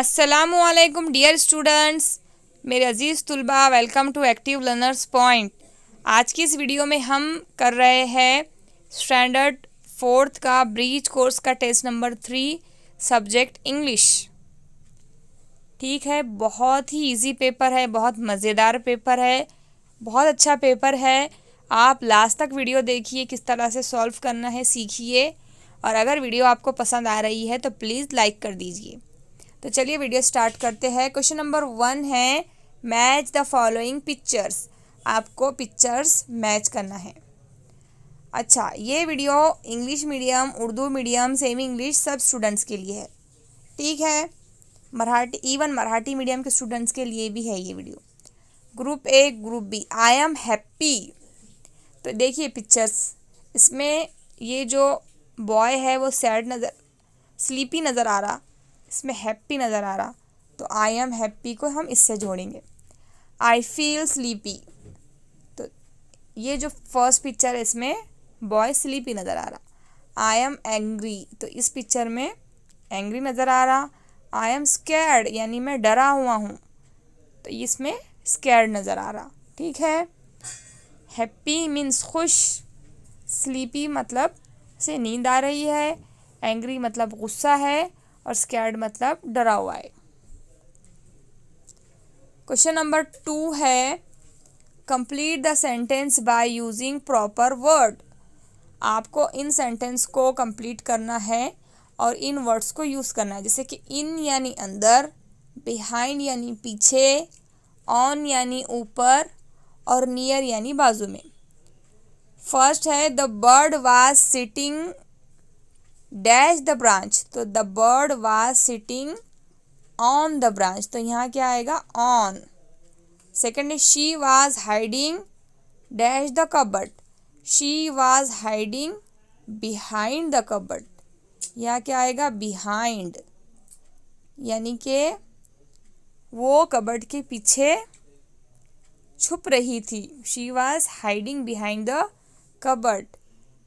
असलकुम dear students मेरे अज़ीज़ तलबा welcome to active learners point आज की इस वीडियो में हम कर रहे हैं स्टैंडर्ड फोर्थ का ब्रीच कोर्स का test number three subject English ठीक है बहुत ही इजी पेपर है बहुत मज़ेदार पेपर है बहुत अच्छा पेपर है आप लास्ट तक वीडियो देखिए किस तरह से सॉल्व करना है सीखिए और अगर वीडियो आपको पसंद आ रही है तो प्लीज़ लाइक कर दीजिए तो चलिए वीडियो स्टार्ट करते हैं क्वेश्चन नंबर वन है मैच द फॉलोइंग पिक्चर्स आपको पिक्चर्स मैच करना है अच्छा ये video English medium Urdu medium semi English सब स्टूडेंट्स के लिए है ठीक है मराठी इवन मराठी मीडियम के स्टूडेंट्स के लिए भी है ये video group A group B I am happy तो देखिए पिक्चर्स इसमें ये जो बॉय है वो सैड नज़र स्लीपी नज़र आ रहा इसमें हैप्पी नज़र आ रहा तो आई एम हैप्पी को हम इससे जोड़ेंगे आई फील स्लीपी तो ये जो फर्स्ट पिक्चर है इसमें बॉय स्लीपी नज़र आ रहा आई एम एंग्री तो इस पिक्चर में एंग्री नज़र आ रहा आई एम स्कैर्ड यानी मैं डरा हुआ हूँ तो इसमें स्कैर्ड नज़र आ रहा ठीक है हैप्पी मीन्स खुश स्लीपी मतलब से नींद आ रही है एंग्री मतलब गुस्सा है और स्कैर्ड मतलब डरा हुआ है क्वेश्चन नंबर टू है complete the sentence by using proper word आपको इन सेंटेंस को कंप्लीट करना है और इन वर्ड्स को यूज़ करना है जैसे कि इन यानी अंदर बिहाइंड यानी पीछे ऑन यानी ऊपर और नियर यानी बाजू में फर्स्ट है the bird was sitting dash the branch तो the bird was sitting on the branch तो यहाँ क्या आएगा on second she was hiding dash the cupboard she was hiding behind the cupboard यहाँ क्या आएगा बिहाइंड यानी कि वो कबट के पीछे छुप रही थी she was hiding behind the cupboard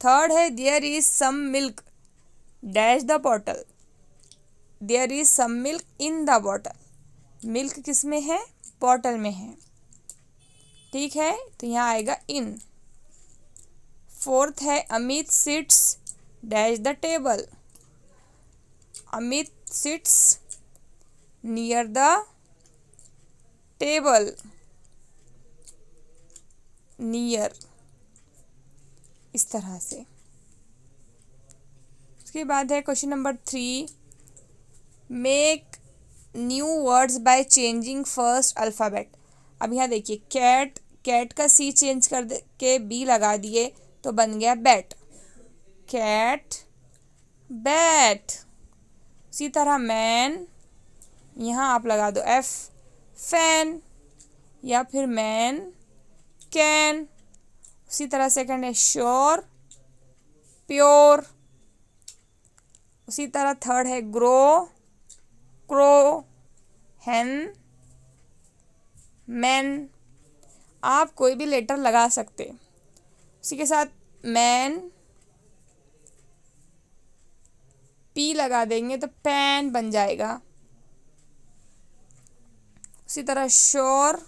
third है there is some milk dash the bottle there is some milk in the bottle milk किस में है बॉटल में है ठीक है तो यहाँ आएगा इन फोर्थ है Amit sits dash the table Amit sits near the table near इस तरह से उसके बाद है question number three make new words by changing first alphabet अब यहाँ देखिए कैट कैट का सी चेंज कर दे के बी लगा दिए तो बन गया बैट कैट बैट उसी तरह मैन यहाँ आप लगा दो एफ फैन या फिर मैन कैन उसी तरह सेकंड है श्योर प्योर उसी तरह थर्ड है ग्रो क्रो हैन मैन आप कोई भी लेटर लगा सकते उसी के साथ मैन पी लगा देंगे तो पैन बन जाएगा उसी तरह श्योर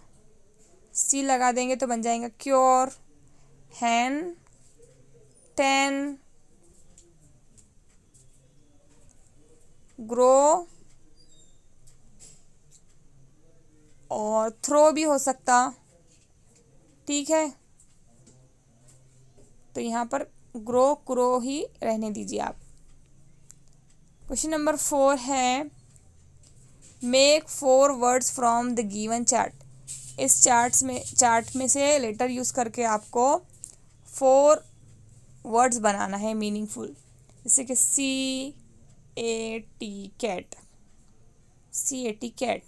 सी लगा देंगे तो बन जाएगा क्योर हैन टेन ग्रो और थ्रो भी हो सकता ठीक है तो यहाँ पर ग्रो क्रो ही रहने दीजिए आप क्वेश्चन नंबर फोर है make four words from the given chart इस चार्ट्स में चार्ट में से लेटर यूज़ करके आपको फोर वर्ड्स बनाना है मीनिंगफुल जैसे कि C A T cat C A T cat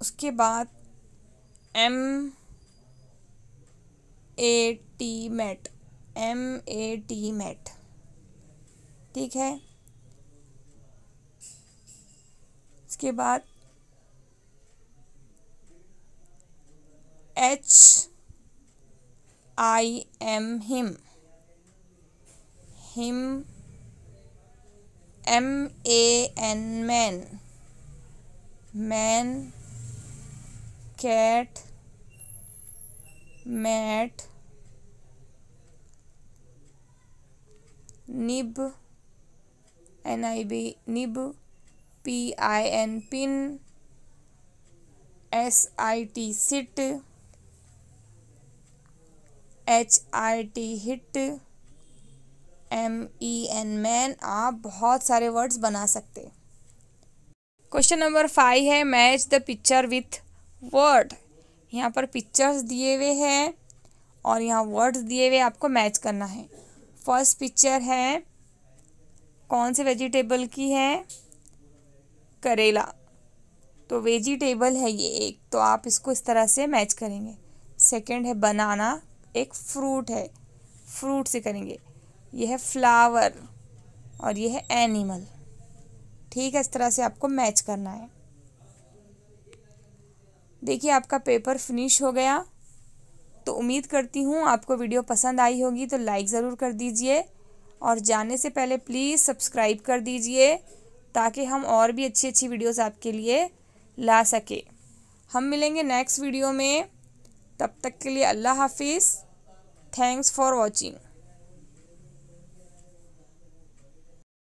उसके बाद M A T mat M A T mat ठीक है इसके बाद H I M him him M A N man man cat mat nib N I B nib P I N pin S I T sit H I T hit M E N man आप बहुत सारे words बना सकते question number five है match the picture with word यहाँ पर pictures दिए हुए हैं और यहाँ वर्ड्स दिए हुए आपको मैच करना है फर्स्ट पिक्चर है कौन से वेजिटेबल की है करेला तो वेजिटेबल है ये एक तो आप इसको इस तरह से मैच करेंगे सेकंड है बनाना एक फ्रूट है फ्रूट से करेंगे ये है फ्लावर और ये है एनिमल ठीक है इस तरह से आपको मैच करना है देखिए आपका पेपर फिनिश हो गया तो उम्मीद करती हूँ आपको वीडियो पसंद आई होगी तो लाइक ज़रूर कर दीजिए और जाने से पहले प्लीज़ सब्सक्राइब कर दीजिए ताकि हम और भी अच्छी अच्छी वीडियोस आपके लिए ला सके हम मिलेंगे नेक्स्ट वीडियो में तब तक के लिए अल्लाह हाफिज़ थैंक्स फॉर वॉचिंग